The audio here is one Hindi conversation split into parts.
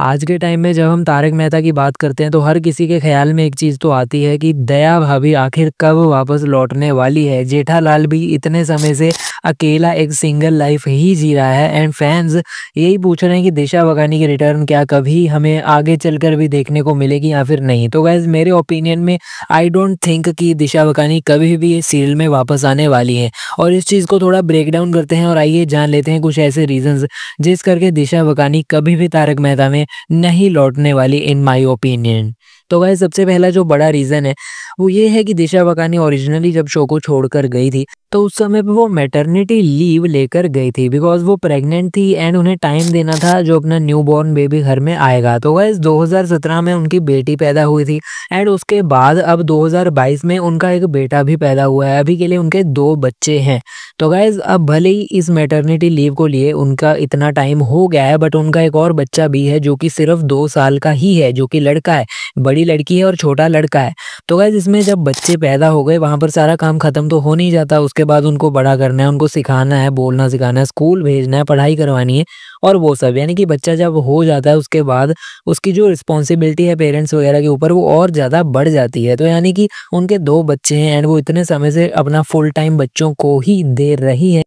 आज के टाइम में जब हम तारक मेहता की बात करते हैं तो हर किसी के ख्याल में एक चीज़ तो आती है कि दया भाभी आखिर कब वापस लौटने वाली है जेठालाल भी इतने समय से अकेला एक सिंगल लाइफ ही जी रहा है एंड फैंस यही पूछ रहे हैं कि दिशा बगानी की रिटर्न क्या कभी हमें आगे चलकर भी देखने को मिलेगी या फिर नहीं तो गैज़ मेरे ओपिनियन में आई डोंट थिंक कि दिशा बगानी कभी भी इस सीरियल में वापस आने वाली है और इस चीज़ को थोड़ा ब्रेक डाउन करते हैं और आइए जान लेते हैं कुछ ऐसे रीजन्स जिस करके दिशा वकानी कभी भी तारक मेहता में नहीं लौटने वाली इन माई ओपिनियन तो वह सबसे पहला जो बड़ा रीज़न है वो ये है कि दिशा वकानी ओरिजिनली जब शो को छोड़कर गई थी तो उस समय पे वो मेटर्निटी लीव लेकर गई थी बिकॉज वो प्रेग्नेंट थी एंड उन्हें टाइम देना था जो अपना न्यू बॉर्न बेबी घर में आएगा तो वह 2017 में उनकी बेटी पैदा हुई थी एंड उसके बाद अब 2022 में उनका एक बेटा भी पैदा हुआ है अभी के लिए उनके दो बच्चे हैं तो गाइज अब भले ही इस मेटर्निटी लीव को लिए उनका इतना टाइम हो गया है बट उनका एक और बच्चा भी है जो कि सिर्फ दो साल का ही है जो कि लड़का है बड़ी बड़ी लड़की है और छोटा लड़का है तो गैस इसमें जब बच्चे पैदा हो गए वहाँ पर सारा काम ख़त्म तो हो नहीं जाता उसके बाद उनको बड़ा करना है उनको सिखाना है बोलना सिखाना है स्कूल भेजना है पढ़ाई करवानी है और वो सब यानी कि बच्चा जब हो जाता है उसके बाद उसकी जो रिस्पॉन्सिबिलिटी है पेरेंट्स वगैरह के ऊपर वो और ज़्यादा बढ़ जाती है तो यानी कि उनके दो बच्चे हैं एंड वो इतने समय से अपना फुल टाइम बच्चों को ही दे रही है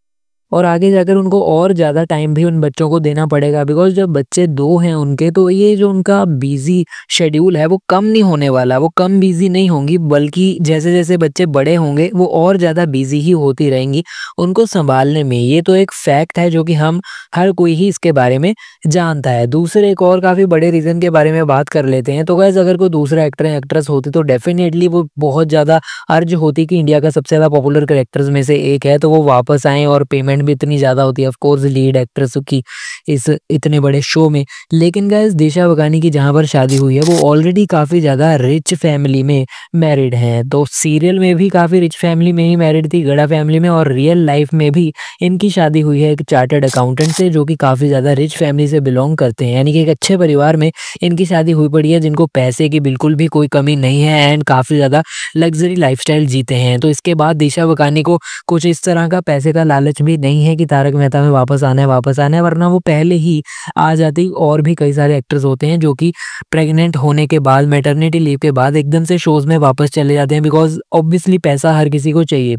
और आगे जाकर उनको और ज़्यादा टाइम भी उन बच्चों को देना पड़ेगा बिकॉज जब बच्चे दो हैं उनके तो ये जो उनका बिजी शेड्यूल है वो कम नहीं होने वाला वो कम बिजी नहीं होंगी बल्कि जैसे जैसे बच्चे बड़े होंगे वो और ज़्यादा बिजी ही होती रहेंगी उनको संभालने में ये तो एक फैक्ट है जो कि हम हर कोई ही इसके बारे में जानता है दूसरे एक और काफ़ी बड़े रीज़न के बारे में बात कर लेते हैं तो गैस अगर कोई दूसरा एक्टर या एक्ट्रेस होती तो डेफिनेटली वो बहुत ज़्यादा अर्ज होती कि इंडिया का सबसे ज़्यादा पॉपुलर करेक्टर्स में से एक है तो वो वापस आएँ और पेमेंट भी इतनी ज्यादा होती है ऑफकोर्स लीड एक्ट्रेस की इस इतने बड़े शो में लेकिन गाइज दिशा वगानी की जहाँ पर शादी हुई है वो ऑलरेडी काफ़ी ज़्यादा रिच फैमिली में मैरिड हैं तो सीरियल में भी काफ़ी रिच फैमिली में ही मैरिड थी गड़ा फैमिली में और रियल लाइफ में भी इनकी शादी हुई है एक चार्टर्ड अकाउंटेंट से जो कि काफ़ी ज़्यादा रिच फैमिली से बिलोंग करते हैं यानी कि एक अच्छे परिवार में इनकी शादी हुई पड़ी है जिनको पैसे की बिल्कुल भी कोई कमी नहीं है एंड काफ़ी ज़्यादा लग्जरी लाइफ जीते हैं तो इसके बाद दिशा वकानी को कुछ इस तरह का पैसे का लालच भी नहीं है कि तारक मेहता में वापस आना है वापस आना है वरना वो पहले ही आ जाती और भी कई सारे एक्टर्स होते हैं जो कि प्रेग्नेंट होने के बाद मेटर्निटी लीव के बाद एकदम से शोज़ में वापस चले जाते हैं बिकॉज ऑब्वियसली पैसा हर किसी को चाहिए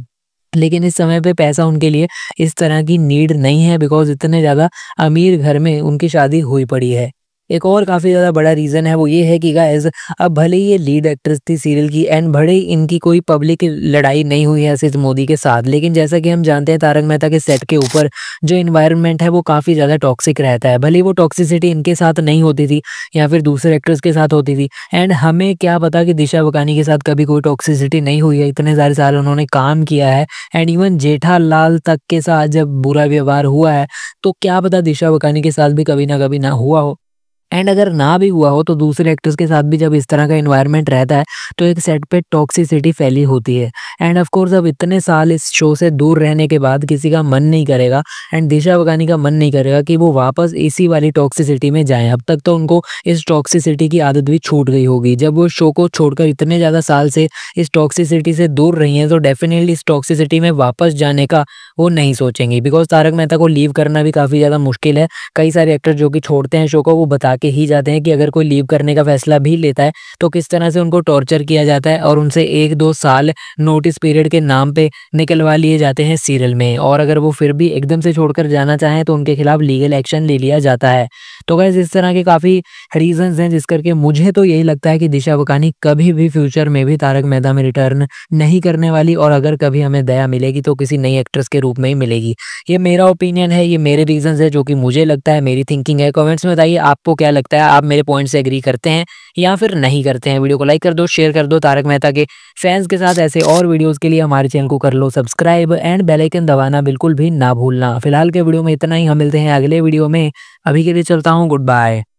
लेकिन इस समय पे पैसा उनके लिए इस तरह की नीड नहीं है बिकॉज इतने ज़्यादा अमीर घर में उनकी शादी हुई पड़ी है एक और काफ़ी ज़्यादा बड़ा रीज़न है वो ये है कि गाइज अब भले ये लीड एक्ट्रेस थी सीरियल की एंड भले इनकी कोई पब्लिक लड़ाई नहीं हुई है आशीष मोदी के साथ लेकिन जैसा कि हम जानते हैं तारक मेहता के सेट के ऊपर जो इन्वायरमेंट है वो काफ़ी ज़्यादा टॉक्सिक रहता है भले वो टॉक्सिसिटी इनके साथ नहीं होती थी या फिर दूसरे एक्ट्रेस के साथ होती थी एंड हमें क्या पता कि दिशा बकानी के साथ कभी कोई टॉक्सिसिटी नहीं हुई है इतने सारे साल उन्होंने काम किया है एंड इवन जेठालाल तक के साथ जब बुरा व्यवहार हुआ है तो क्या पता दिशा बकानी के साथ भी कभी ना कभी ना हुआ हो एंड अगर ना भी हुआ हो तो दूसरे एक्टर्स के साथ भी जब इस तरह का इन्वायरमेंट रहता है तो एक सेट पे टॉक्सिसिटी फैली होती है एंड ऑफकोर्स अब इतने साल इस शो से दूर रहने के बाद किसी का मन नहीं करेगा एंड दिशा बगानी का मन नहीं करेगा कि वो वापस इसी वाली टॉक्सिसिटी में जाएं अब तक तो उनको इस टॉक्सिसिटी की आदत भी छूट गई होगी जब वो शो को छोड़कर इतने ज़्यादा साल से इस टॉक्सिसिटी से दूर रही हैं तो डेफिनेटली इस टॉक्सिसिटी में वापस जाने का वो नहीं सोचेंगी बिकॉज तारक मेहता को लीव करना भी काफ़ी ज़्यादा मुश्किल है कई सारे एक्टर जो कि छोड़ते हैं शो को वो बता के ही जाते हैं कि अगर कोई लीव करने का फैसला भी लेता है तो किस तरह से उनको टॉर्चर किया जाता है और उनसे एक दो साल नोटिस पीरियड के नाम पे निकलवा लिए जाते हैं सीरियल में और अगर वो फिर भी एकदम से छोड़कर जाना चाहें तो उनके खिलाफ लीगल एक्शन ले लिया जाता है तो गैस इस तरह के काफ़ी रीजंस हैं जिस करके मुझे तो यही लगता है कि दिशा वकानी कभी भी फ्यूचर में भी तारक मेहता में रिटर्न नहीं करने वाली और अगर कभी हमें दया मिलेगी तो किसी नई एक्ट्रेस के रूप में ही मिलेगी ये मेरा ओपिनियन है ये मेरे रीजन है जो कि मुझे लगता है मेरी थिंकिंग है कॉमेंट्स में बताइए आपको क्या लगता है आप मेरे पॉइंट से एग्री करते हैं या फिर नहीं करते हैं वीडियो को लाइक कर दो शेयर कर दो तारक मेहता के फैंस के साथ ऐसे और वीडियोज़ के लिए हमारे चैनल को कर लो सब्सक्राइब एंड बेलाइकन दबाना बिल्कुल भी ना भूलना फिलहाल के वीडियो में इतना ही हम मिलते हैं अगले वीडियो में अभी के लिए चलता हूँ गुड बाय